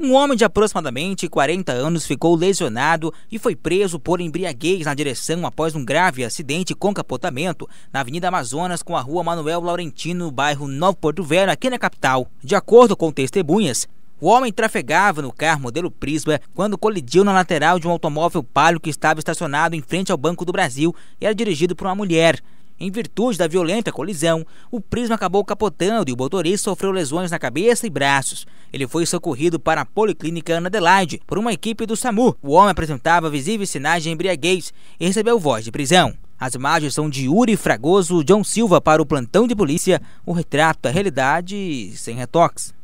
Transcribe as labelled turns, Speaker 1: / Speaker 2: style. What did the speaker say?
Speaker 1: Um homem de aproximadamente 40 anos ficou lesionado e foi preso por embriaguez na direção após um grave acidente com capotamento na Avenida Amazonas com a Rua Manuel Laurentino, no bairro Novo Porto Velho, aqui na capital. De acordo com testemunhas, o homem trafegava no carro modelo Prisma quando colidiu na lateral de um automóvel palio que estava estacionado em frente ao Banco do Brasil e era dirigido por uma mulher. Em virtude da violenta colisão, o Prisma acabou capotando e o motorista sofreu lesões na cabeça e braços ele foi socorrido para a Policlínica Ana Adelaide por uma equipe do SAMU. O homem apresentava visíveis sinais de embriaguez e recebeu voz de prisão. As imagens são de Uri Fragoso John Silva para o plantão de polícia. O retrato da é realidade sem retoques.